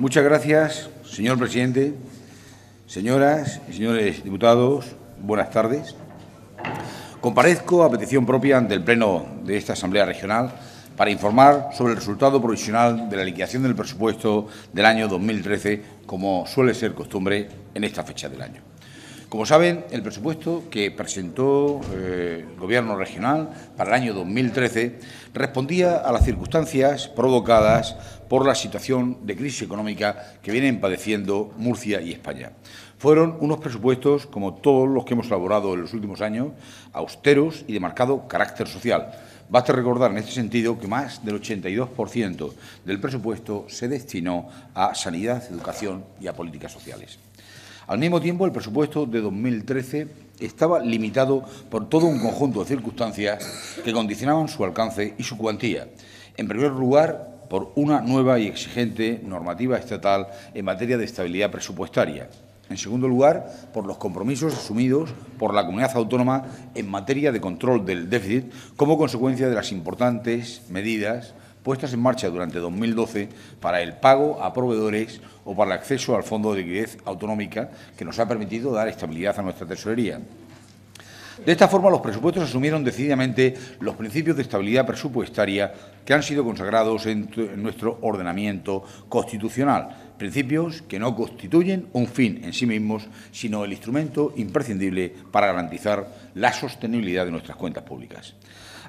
Muchas gracias, señor presidente. Señoras y señores diputados, buenas tardes. Comparezco a petición propia ante el Pleno de esta Asamblea Regional para informar sobre el resultado provisional de la liquidación del presupuesto del año 2013, como suele ser costumbre en esta fecha del año. Como saben, el presupuesto que presentó eh, el Gobierno regional para el año 2013 respondía a las circunstancias provocadas por la situación de crisis económica que vienen padeciendo Murcia y España. Fueron unos presupuestos, como todos los que hemos elaborado en los últimos años, austeros y de marcado carácter social. Basta recordar en este sentido que más del 82% del presupuesto se destinó a sanidad, educación y a políticas sociales. Al mismo tiempo, el presupuesto de 2013 estaba limitado por todo un conjunto de circunstancias que condicionaban su alcance y su cuantía. En primer lugar, por una nueva y exigente normativa estatal en materia de estabilidad presupuestaria. En segundo lugar, por los compromisos asumidos por la comunidad autónoma en materia de control del déficit como consecuencia de las importantes medidas puestas en marcha durante 2012 para el pago a proveedores o para el acceso al Fondo de Liquidez Autonómica, que nos ha permitido dar estabilidad a nuestra tesorería. De esta forma, los presupuestos asumieron decididamente los principios de estabilidad presupuestaria que han sido consagrados en, nuestro ordenamiento constitucional, principios que no constituyen un fin en sí mismos, sino el instrumento imprescindible para garantizar la sostenibilidad de nuestras cuentas públicas.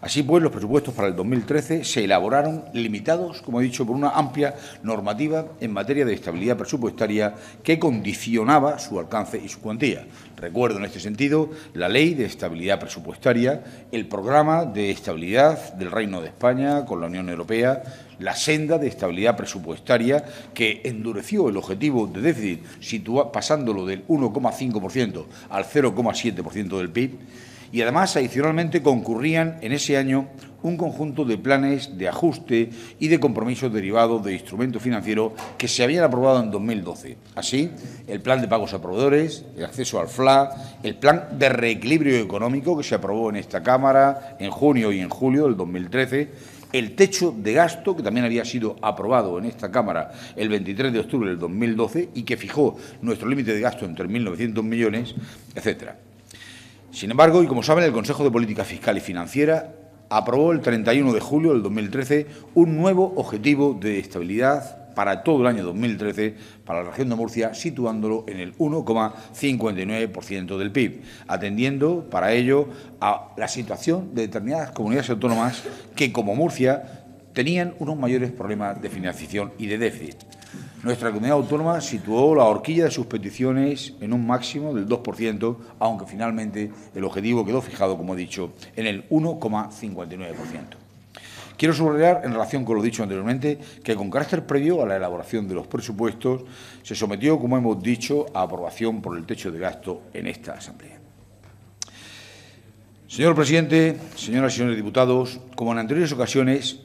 Así pues, los presupuestos para el 2013 se elaboraron limitados, como he dicho, por una amplia normativa en materia de estabilidad presupuestaria que condicionaba su alcance y su cuantía. Recuerdo en este sentido la Ley de Estabilidad Presupuestaria, el Programa de Estabilidad del Reino de España con la Unión Europea, la senda de estabilidad presupuestaria que endureció el objetivo de déficit, pasándolo del 1,5% al 0,7% del PIB y además adicionalmente concurrían en ese año un conjunto de planes de ajuste y de compromisos derivados de instrumentos financieros que se habían aprobado en 2012. Así, el plan de pagos a proveedores, el acceso al FLA, el plan de reequilibrio económico que se aprobó en esta Cámara en junio y en julio del 2013, el techo de gasto, que también había sido aprobado en esta Cámara el 23 de octubre del 2012 y que fijó nuestro límite de gasto entre 1.900 millones, etcétera. Sin embargo, y como saben, el Consejo de Política Fiscal y Financiera aprobó el 31 de julio del 2013 un nuevo objetivo de estabilidad para todo el año 2013 para la región de Murcia, situándolo en el 1,59% del PIB, atendiendo para ello a la situación de determinadas comunidades autónomas que, como Murcia, tenían unos mayores problemas de financiación y de déficit. Nuestra comunidad autónoma situó la horquilla de sus peticiones en un máximo del 2%, aunque finalmente el objetivo quedó fijado, como he dicho, en el 1,59%. Quiero subrayar, en relación con lo dicho anteriormente, que con carácter previo a la elaboración de los presupuestos se sometió, como hemos dicho, a aprobación por el techo de gasto en esta Asamblea. Señor presidente, señoras y señores diputados, como en anteriores ocasiones,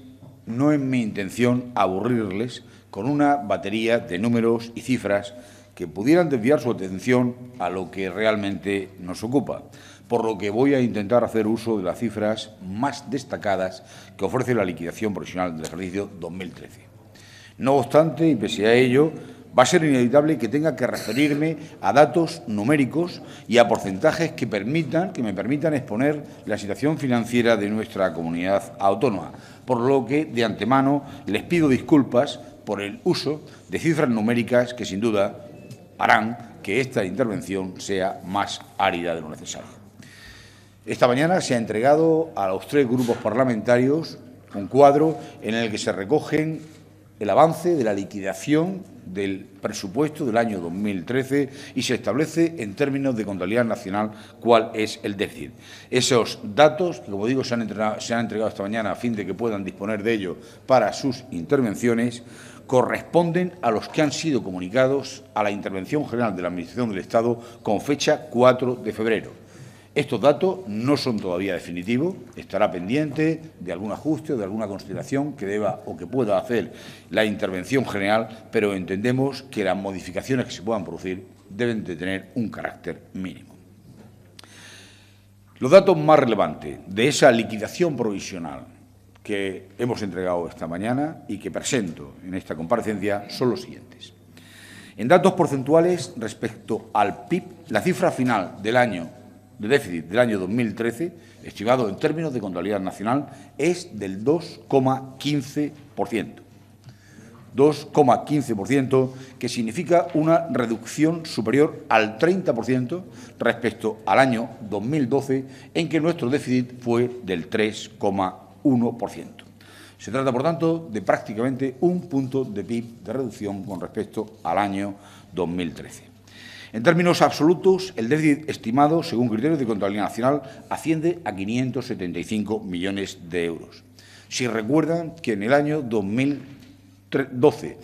no es mi intención aburrirles con una batería de números y cifras que pudieran desviar su atención a lo que realmente nos ocupa, por lo que voy a intentar hacer uso de las cifras más destacadas que ofrece la liquidación profesional del ejercicio 2013. No obstante, y pese a ello, va a ser inevitable que tenga que referirme a datos numéricos y a porcentajes que, permitan, que me permitan exponer la situación financiera de nuestra comunidad autónoma, por lo que de antemano les pido disculpas por el uso de cifras numéricas que sin duda harán que esta intervención sea más árida de lo necesario. Esta mañana se ha entregado a los tres grupos parlamentarios un cuadro en el que se recogen el avance de la liquidación del presupuesto del año 2013 y se establece en términos de contabilidad nacional cuál es el déficit. Esos datos, como digo, se han, se han entregado esta mañana a fin de que puedan disponer de ellos para sus intervenciones, corresponden a los que han sido comunicados a la Intervención General de la Administración del Estado con fecha 4 de febrero. Estos datos no son todavía definitivos, estará pendiente de algún ajuste o de alguna consideración que deba o que pueda hacer la intervención general, pero entendemos que las modificaciones que se puedan producir deben de tener un carácter mínimo. Los datos más relevantes de esa liquidación provisional que hemos entregado esta mañana y que presento en esta comparecencia son los siguientes. En datos porcentuales respecto al PIB, la cifra final del año de déficit del año 2013, estimado en términos de contabilidad nacional, es del 2,15%. 2,15%, que significa una reducción superior al 30% respecto al año 2012, en que nuestro déficit fue del 3,1%. 1%. Se trata, por tanto, de prácticamente un punto de PIB de reducción con respecto al año 2013. En términos absolutos, el déficit estimado, según criterios de contabilidad nacional, asciende a 575 millones de euros. Si recuerdan que en el año 2012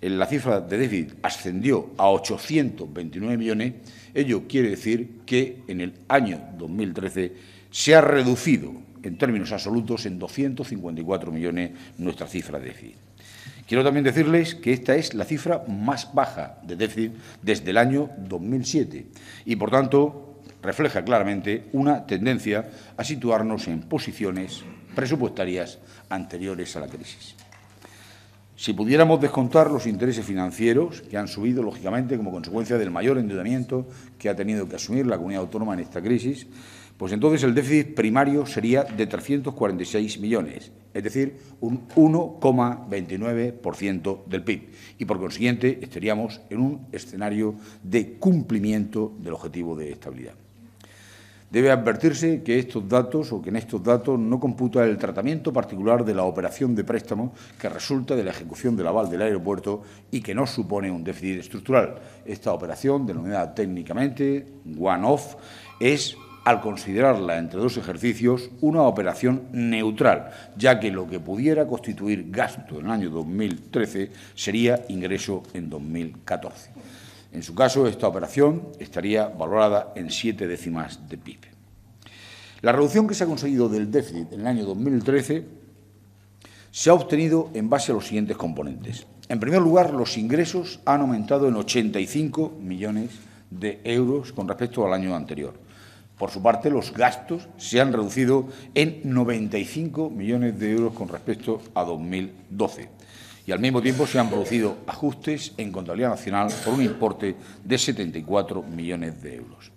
eh, la cifra de déficit ascendió a 829 millones, ello quiere decir que en el año 2013 se ha reducido en términos absolutos en 254 millones nuestra cifra de déficit. Quiero también decirles que esta es la cifra más baja de déficit desde el año 2007 y, por tanto, refleja claramente una tendencia a situarnos en posiciones presupuestarias anteriores a la crisis. Si pudiéramos descontar los intereses financieros, que han subido, lógicamente, como consecuencia del mayor endeudamiento que ha tenido que asumir la comunidad autónoma en esta crisis, pues entonces el déficit primario sería de 346 millones, es decir, un 1,29% del PIB. Y por consiguiente estaríamos en un escenario de cumplimiento del objetivo de estabilidad. Debe advertirse que estos datos o que en estos datos no computa el tratamiento particular de la operación de préstamo que resulta de la ejecución del aval del aeropuerto y que no supone un déficit estructural. Esta operación, denominada técnicamente one-off, es al considerarla entre dos ejercicios una operación neutral, ya que lo que pudiera constituir gasto en el año 2013 sería ingreso en 2014. En su caso, esta operación estaría valorada en siete décimas de PIB. La reducción que se ha conseguido del déficit en el año 2013 se ha obtenido en base a los siguientes componentes. En primer lugar, los ingresos han aumentado en 85 millones de euros con respecto al año anterior. Por su parte, los gastos se han reducido en 95 millones de euros con respecto a 2012 y al mismo tiempo se han producido ajustes en contabilidad nacional por un importe de 74 millones de euros.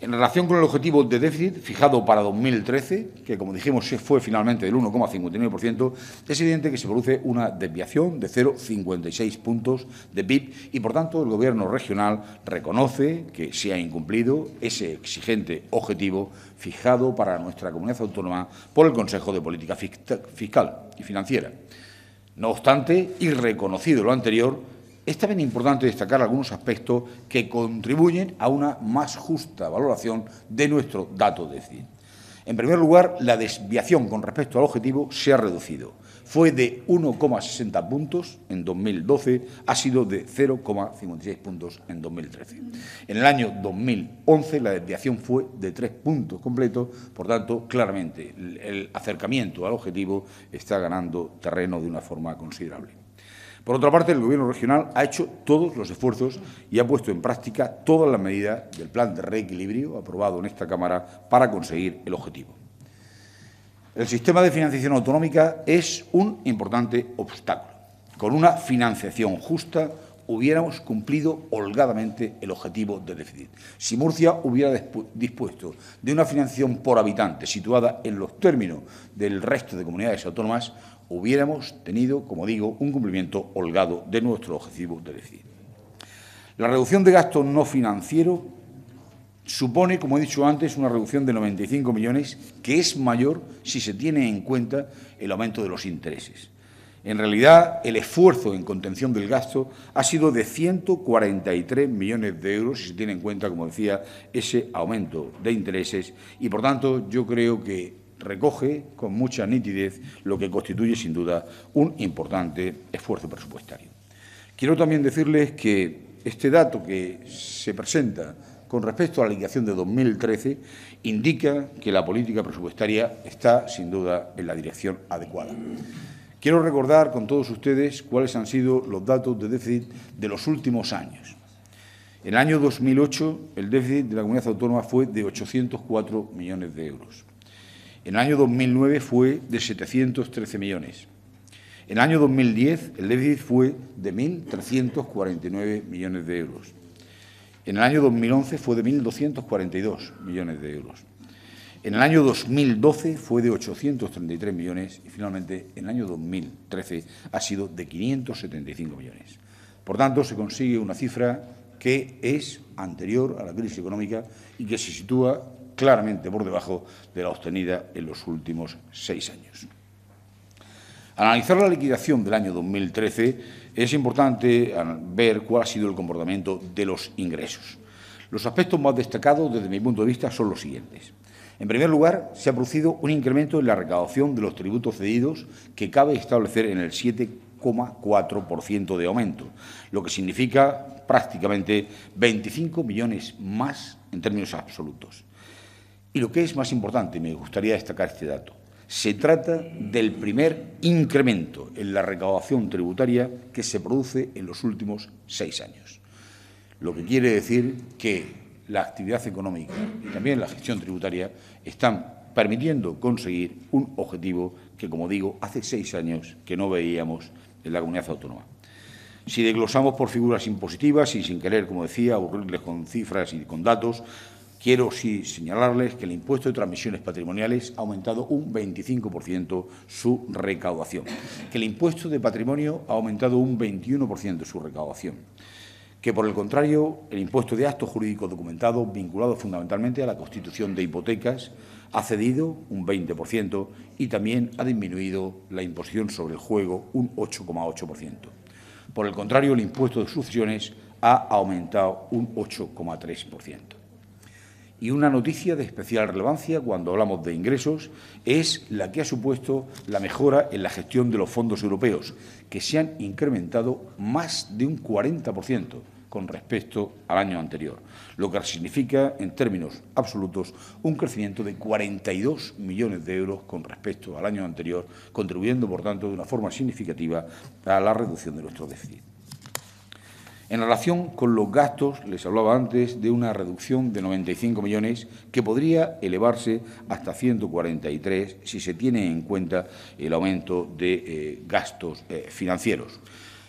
En relación con el objetivo de déficit fijado para 2013, que como dijimos fue finalmente del 1,59%, es evidente que se produce una desviación de 0,56 puntos de PIB y, por tanto, el Gobierno regional reconoce que se ha incumplido ese exigente objetivo fijado para nuestra comunidad autónoma por el Consejo de Política Fiscal y Financiera. No obstante, y reconocido lo anterior, es también importante destacar algunos aspectos que contribuyen a una más justa valoración de nuestro dato de déficit. En primer lugar, la desviación con respecto al objetivo se ha reducido. Fue de 1,60 puntos en 2012, ha sido de 0,56 puntos en 2013. En el año 2011 la desviación fue de 3 puntos completos, por tanto, claramente el acercamiento al objetivo está ganando terreno de una forma considerable. Por otra parte, el Gobierno regional ha hecho todos los esfuerzos y ha puesto en práctica todas las medidas del plan de reequilibrio aprobado en esta Cámara para conseguir el objetivo. El sistema de financiación autonómica es un importante obstáculo. Con una financiación justa hubiéramos cumplido holgadamente el objetivo de déficit. Si Murcia hubiera dispuesto de una financiación por habitante situada en los términos del resto de comunidades autónomas, hubiéramos tenido, como digo, un cumplimiento holgado de nuestro objetivo de decir La reducción de gasto no financiero supone, como he dicho antes, una reducción de 95 millones, que es mayor si se tiene en cuenta el aumento de los intereses. En realidad, el esfuerzo en contención del gasto ha sido de 143 millones de euros, si se tiene en cuenta, como decía, ese aumento de intereses. Y, por tanto, yo creo que recoge con mucha nitidez lo que constituye sin duda un importante esfuerzo presupuestario. Quiero también decirles que este dato que se presenta con respecto a la liquidación de 2013 indica que la política presupuestaria está sin duda en la dirección adecuada. Quiero recordar con todos ustedes cuáles han sido los datos de déficit de los últimos años. En el año 2008 el déficit de la comunidad autónoma fue de 804 millones de euros. En el año 2009 fue de 713 millones. En el año 2010 el déficit fue de 1.349 millones de euros. En el año 2011 fue de 1.242 millones de euros. En el año 2012 fue de 833 millones y finalmente en el año 2013 ha sido de 575 millones. Por tanto, se consigue una cifra que es anterior a la crisis económica y que se sitúa claramente por debajo de la obtenida en los últimos seis años. analizar la liquidación del año 2013, es importante ver cuál ha sido el comportamiento de los ingresos. Los aspectos más destacados desde mi punto de vista son los siguientes. En primer lugar, se ha producido un incremento en la recaudación de los tributos cedidos que cabe establecer en el 7,4% de aumento, lo que significa prácticamente 25 millones más en términos absolutos. Y lo que es más importante, me gustaría destacar este dato, se trata del primer incremento en la recaudación tributaria que se produce en los últimos seis años. Lo que quiere decir que la actividad económica y también la gestión tributaria están permitiendo conseguir un objetivo que, como digo, hace seis años que no veíamos en la comunidad autónoma. Si desglosamos por figuras impositivas y sin querer, como decía, aburrirles con cifras y con datos, Quiero señalarles que el impuesto de transmisiones patrimoniales ha aumentado un 25% su recaudación, que el impuesto de patrimonio ha aumentado un 21% su recaudación, que por el contrario el impuesto de actos jurídicos documentados vinculado fundamentalmente a la constitución de hipotecas ha cedido un 20% y también ha disminuido la imposición sobre el juego un 8,8%. Por el contrario, el impuesto de sucesiones ha aumentado un 8,3%. Y una noticia de especial relevancia cuando hablamos de ingresos es la que ha supuesto la mejora en la gestión de los fondos europeos, que se han incrementado más de un 40% con respecto al año anterior, lo que significa, en términos absolutos, un crecimiento de 42 millones de euros con respecto al año anterior, contribuyendo, por tanto, de una forma significativa a la reducción de nuestro déficit. En relación con los gastos, les hablaba antes de una reducción de 95 millones que podría elevarse hasta 143 si se tiene en cuenta el aumento de eh, gastos eh, financieros.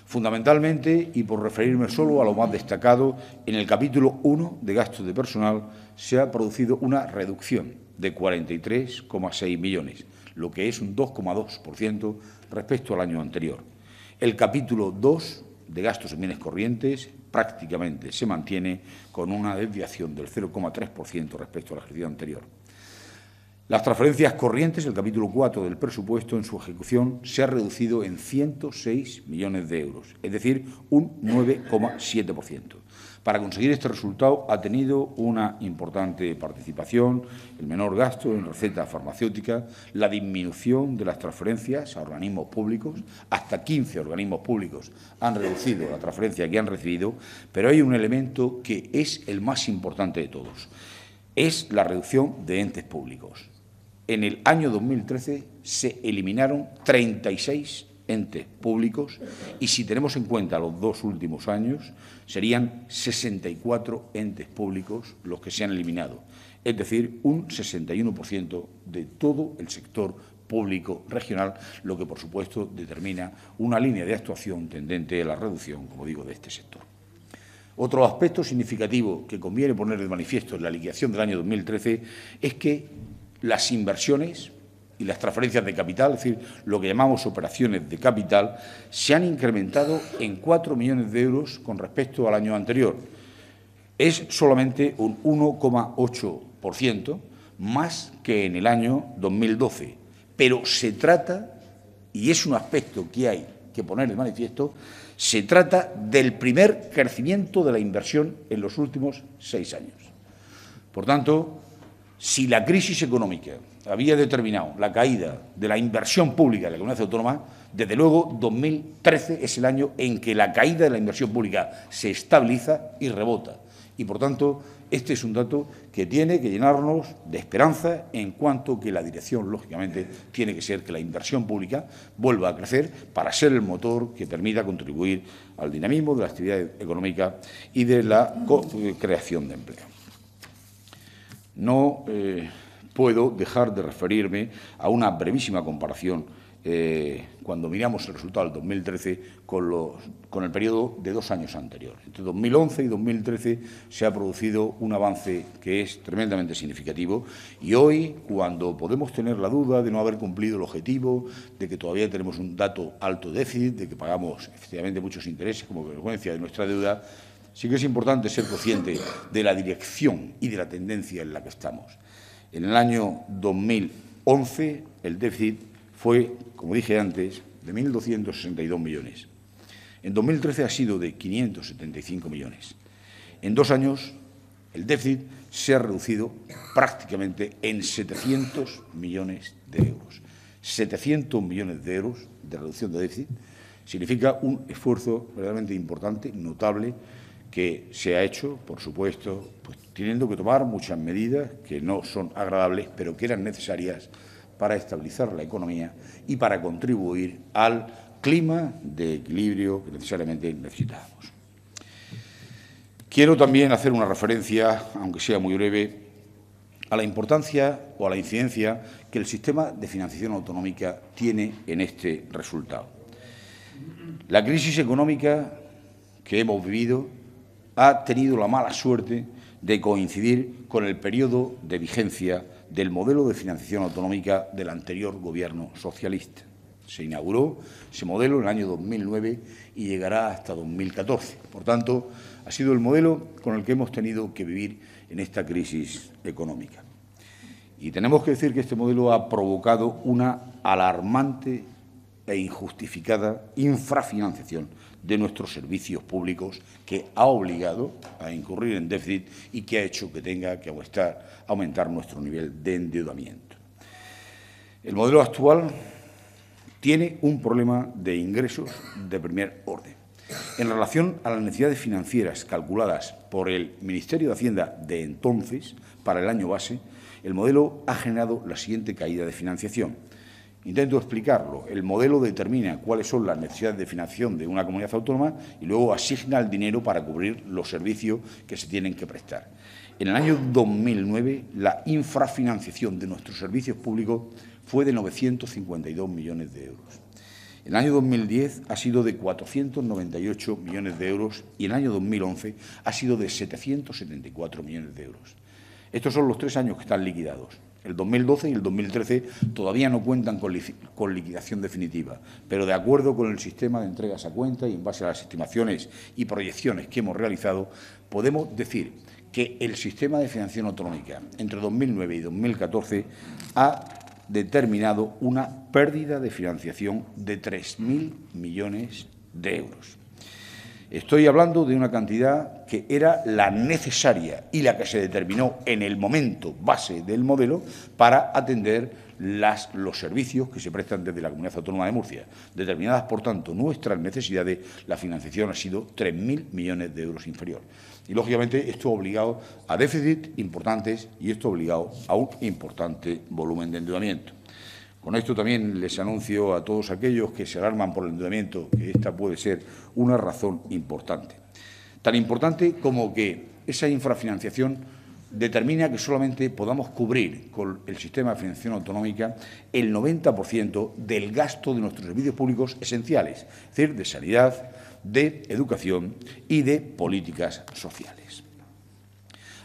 Fundamentalmente, y por referirme solo a lo más destacado, en el capítulo 1 de gastos de personal se ha producido una reducción de 43,6 millones, lo que es un 2,2% respecto al año anterior. El capítulo 2 de gastos en bienes corrientes prácticamente se mantiene con una desviación del 0,3% respecto al ejercicio anterior. Las transferencias corrientes, el capítulo 4 del presupuesto, en su ejecución se ha reducido en 106 millones de euros, es decir, un 9,7%. Para conseguir este resultado ha tenido una importante participación, el menor gasto en recetas farmacéuticas, la disminución de las transferencias a organismos públicos, hasta 15 organismos públicos han reducido la transferencia que han recibido, pero hay un elemento que es el más importante de todos, es la reducción de entes públicos. En el año 2013 se eliminaron 36 entes públicos y si tenemos en cuenta los dos últimos años, serían 64 entes públicos los que se han eliminado, es decir, un 61% de todo el sector público regional, lo que por supuesto determina una línea de actuación tendente a la reducción, como digo, de este sector. Otro aspecto significativo que conviene poner de manifiesto en la liquidación del año 2013 es que las inversiones y las transferencias de capital, es decir, lo que llamamos operaciones de capital, se han incrementado en 4 millones de euros con respecto al año anterior. Es solamente un 1,8% más que en el año 2012, pero se trata, y es un aspecto que hay que poner de manifiesto, se trata del primer crecimiento de la inversión en los últimos seis años. Por tanto, si la crisis económica había determinado la caída de la inversión pública de la comunidad autónoma, desde luego 2013 es el año en que la caída de la inversión pública se estabiliza y rebota. Y por tanto, este es un dato que tiene que llenarnos de esperanza en cuanto que la dirección, lógicamente, tiene que ser que la inversión pública vuelva a crecer para ser el motor que permita contribuir al dinamismo de la actividad económica y de la creación de empleo. No. Eh, puedo dejar de referirme a una brevísima comparación eh, cuando miramos el resultado del 2013 con, el periodo de dos años anterior. Entre 2011 y 2013 se ha producido un avance que es tremendamente significativo y hoy, cuando podemos tener la duda de no haber cumplido el objetivo, de que todavía tenemos un dato alto déficit, de que pagamos efectivamente muchos intereses como consecuencia de nuestra deuda, sí que es importante ser consciente de la dirección y de la tendencia en la que estamos. En el año 2011 el déficit fue, como dije antes, de 1.262 millones. En 2013 ha sido de 575 millones. En dos años el déficit se ha reducido prácticamente en 700 millones de euros. 700 millones de euros de reducción de déficit significa un esfuerzo realmente importante, notable, que se ha hecho, por supuesto, pues, teniendo que tomar muchas medidas que no son agradables, pero que eran necesarias para estabilizar la economía y para contribuir al clima de equilibrio que necesariamente necesitábamos. Quiero también hacer una referencia, aunque sea muy breve, a la importancia o a la incidencia que el sistema de financiación autonómica tiene en este resultado. La crisis económica que hemos vivido ha tenido la mala suerte de coincidir con el periodo de vigencia del modelo de financiación autonómica del anterior gobierno socialista. Se inauguró ese modelo en el año 2009 y llegará hasta 2014. Por tanto, ha sido el modelo con el que hemos tenido que vivir en esta crisis económica. Y tenemos que decir que este modelo ha provocado una alarmante e injustificada infrafinanciación de nuestros servicios públicos que ha obligado a incurrir en déficit y que ha hecho que tenga que aumentar, aumentar nuestro nivel de endeudamiento. El modelo actual tiene un problema de ingresos de primer orden. En relación a las necesidades financieras calculadas por el Ministerio de Hacienda de entonces para el año base, el modelo ha generado la siguiente caída de financiación. Intento explicarlo. El modelo determina cuáles son las necesidades de financiación de una comunidad autónoma y luego asigna el dinero para cubrir los servicios que se tienen que prestar. En el año 2009, la infrafinanciación de nuestros servicios públicos fue de 952 millones de euros. En el año 2010 ha sido de 498 millones de euros y en el año 2011 ha sido de 774 millones de euros. Estos son los tres años que están liquidados. El 2012 y el 2013 todavía no cuentan con, liquidación definitiva, pero de acuerdo con el sistema de entregas a cuenta y en base a las estimaciones y proyecciones que hemos realizado, podemos decir que el sistema de financiación autonómica entre 2009 y 2014 ha determinado una pérdida de financiación de 3.000 millones de euros. Estoy hablando de una cantidad que era la necesaria y la que se determinó en el momento base del modelo para atender los servicios que se prestan desde la Comunidad Autónoma de Murcia. Determinadas, por tanto, nuestras necesidades, la financiación ha sido 3.000 millones de euros inferior. Y, lógicamente, esto ha obligado a déficits importantes y esto ha obligado a un importante volumen de endeudamiento. Con esto también les anuncio a todos aquellos que se alarman por el endeudamiento que esta puede ser una razón importante. Tan importante como que esa infrafinanciación determina que solamente podamos cubrir con el sistema de financiación autonómica el 90% del gasto de nuestros servicios públicos esenciales, es decir, de sanidad, de educación y de políticas sociales.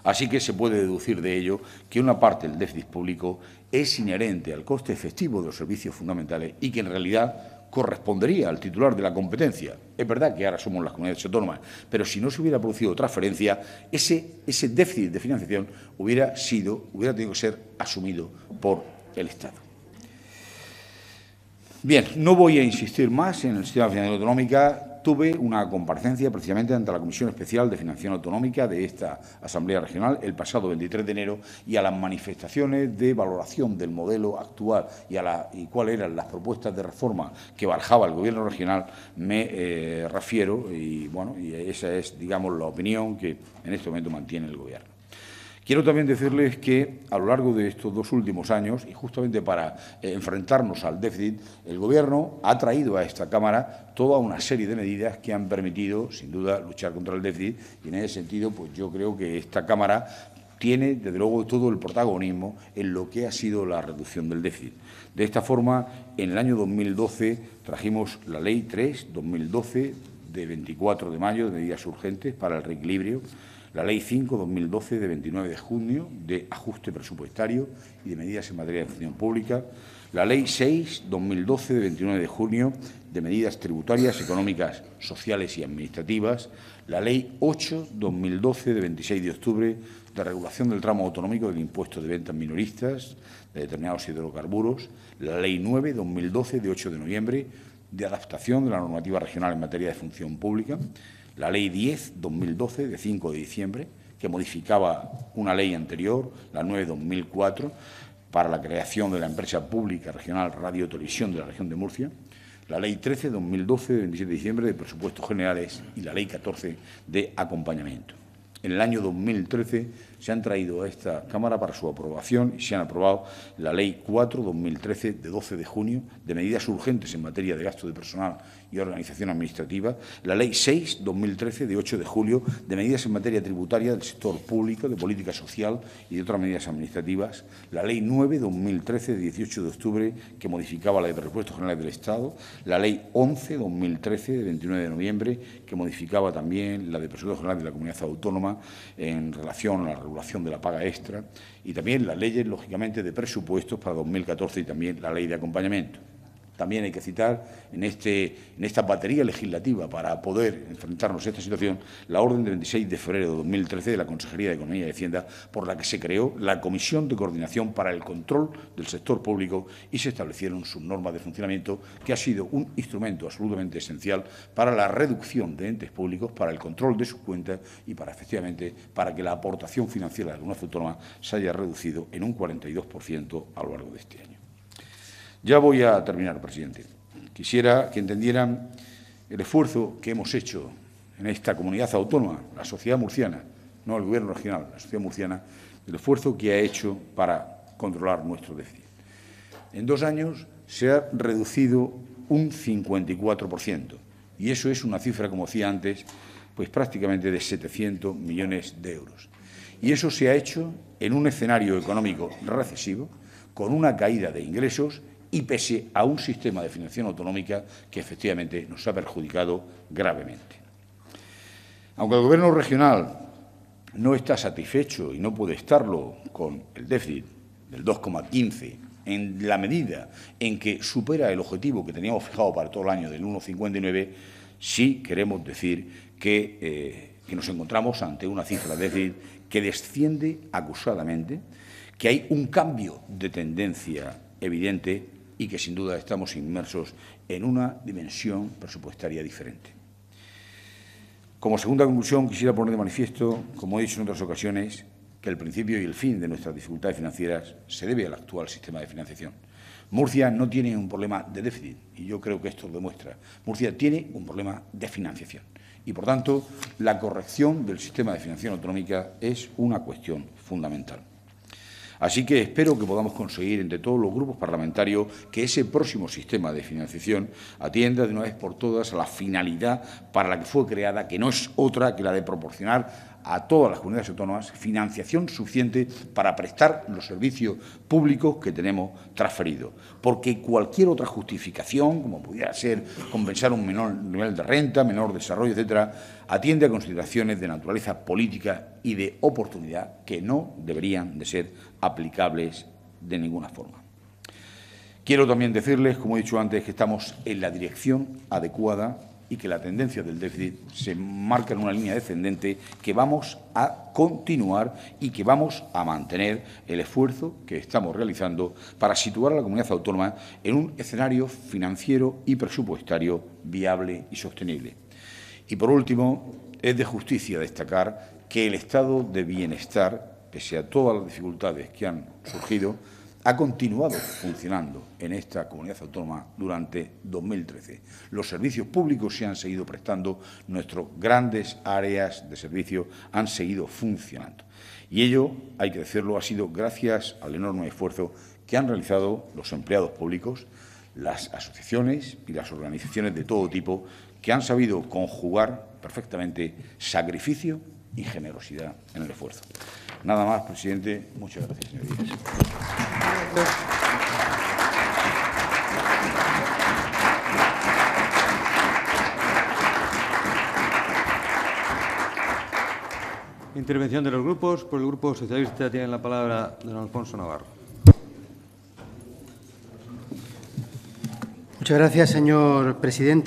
Así que se puede deducir de ello que una parte del déficit público es inherente al coste efectivo de los servicios fundamentales y que en realidad correspondería al titular de la competencia. Es verdad que ahora somos las comunidades autónomas, pero si no se hubiera producido transferencia, ese, ese déficit de financiación hubiera sido, hubiera tenido que ser asumido por el Estado. Bien, no voy a insistir más en el sistema financiero autonómico tuve una comparecencia precisamente ante la Comisión Especial de Financiación Autonómica de esta Asamblea Regional el pasado 23 de enero y a las manifestaciones de valoración del modelo actual y, a la, y cuáles eran las propuestas de reforma que barajaba el Gobierno regional me eh, refiero y, bueno, y esa es, digamos, la opinión que en este momento mantiene el Gobierno. Quiero también decirles que a lo largo de estos dos últimos años, y justamente para eh, enfrentarnos al déficit, el Gobierno ha traído a esta Cámara toda una serie de medidas que han permitido, sin duda, luchar contra el déficit. Y en ese sentido, pues yo creo que esta Cámara tiene, desde luego, todo el protagonismo en lo que ha sido la reducción del déficit. De esta forma, en el año 2012 trajimos la Ley 3-2012 de 24 de mayo de medidas urgentes para el reequilibrio la Ley 5-2012 de 29 de junio de ajuste presupuestario y de medidas en materia de función pública, la Ley 6-2012 de 29 de junio de medidas tributarias, económicas, sociales y administrativas, la Ley 8-2012 de 26 de octubre de regulación del tramo autonómico del impuesto de ventas minoristas de determinados hidrocarburos, la Ley 9-2012 de 8 de noviembre de adaptación de la normativa regional en materia de función pública, la Ley 10-2012 de 5 de diciembre, que modificaba una ley anterior, la 9-2004, para la creación de la empresa pública regional Radio Televisión de la región de Murcia, la Ley 13-2012 de 27 de diciembre de presupuestos generales y la Ley 14 de acompañamiento. En el año 2013 se han traído a esta Cámara para su aprobación y se han aprobado la Ley 4-2013 de 12 de junio de medidas urgentes en materia de gasto de personal y organización administrativa, la Ley 6-2013 de 8 de julio de medidas en materia tributaria del sector público, de política social y de otras medidas administrativas, la Ley 9-2013 de 18 de octubre que modificaba la de presupuestos generales del Estado, la Ley 11-2013 de 29 de noviembre que modificaba también la de presupuestos generales de la comunidad autónoma en relación a la de la paga extra y también las leyes, lógicamente, de presupuestos para 2014 y también la ley de acompañamiento también hay que citar este, en, esta batería legislativa para poder enfrentarnos a esta situación la orden de 26 de febrero de 2013 de la Consejería de Economía y Hacienda por la que se creó la Comisión de Coordinación para el Control del Sector Público y se establecieron sus normas de funcionamiento que ha sido un instrumento absolutamente esencial para la reducción de entes públicos, para el control de sus cuentas y para efectivamente para que la aportación financiera de algunas autónoma se haya reducido en un 42% a lo largo de este año. Ya voy a terminar, presidente. Quisiera que entendieran el esfuerzo que hemos hecho en esta comunidad autónoma, la sociedad murciana, no el Gobierno regional, la sociedad murciana, el esfuerzo que ha hecho para controlar nuestro déficit. En dos años se ha reducido un 54%, y eso es una cifra, como decía antes, pues prácticamente de 700 millones de euros. Y eso se ha hecho en un escenario económico recesivo, con una caída de ingresos y pese a un sistema de financiación autonómica que efectivamente nos ha perjudicado gravemente. Aunque el Gobierno regional no está satisfecho y no puede estarlo con el déficit del 2,15 en la medida en que supera el objetivo que teníamos fijado para todo el año del 1,59, sí queremos decir eh, que, nos encontramos ante una cifra de déficit que desciende acusadamente, que hay un cambio de tendencia evidente y que sin duda estamos inmersos en una dimensión presupuestaria diferente. Como segunda conclusión, quisiera poner de manifiesto, como he dicho en otras ocasiones, que el principio y el fin de nuestras dificultades financieras se debe al actual sistema de financiación. Murcia no tiene un problema de déficit, y yo creo que esto lo demuestra. Murcia tiene un problema de financiación. Y, por tanto, la corrección del sistema de financiación autonómica es una cuestión fundamental. Así que espero que podamos conseguir entre todos los grupos parlamentarios que ese próximo sistema de financiación atienda de una vez por todas a la finalidad para la que fue creada, que no es otra que la de proporcionar a todas las comunidades autónomas financiación suficiente para prestar los servicios públicos que tenemos transferidos. Porque cualquier otra justificación, como pudiera ser compensar un menor nivel de renta, menor desarrollo, etcétera, atiende a consideraciones de naturaleza política y de oportunidad que no deberían de ser aplicables de ninguna forma. Quiero también decirles, como he dicho antes, que estamos en la dirección adecuada y que la tendencia del déficit se marca en una línea descendente que vamos a continuar y que vamos a mantener el esfuerzo que estamos realizando para situar a la comunidad autónoma en un escenario financiero y presupuestario viable y sostenible. Y por último, es de justicia destacar que el estado de bienestar, pese a todas las dificultades que han surgido, ha continuado funcionando en esta comunidad autónoma durante 2013. Los servicios públicos se han seguido prestando, nuestras grandes áreas de servicio han seguido funcionando. Y ello, hay que decirlo, ha sido gracias al enorme esfuerzo que han realizado los empleados públicos, las asociaciones y las organizaciones de todo tipo que han sabido conjugar perfectamente sacrificio y generosidad en el esfuerzo. Nada más, presidente. Muchas gracias, señorías. Intervención de los grupos. Por el Grupo Socialista tiene la palabra don Alfonso Navarro. Muchas gracias, señor presidente.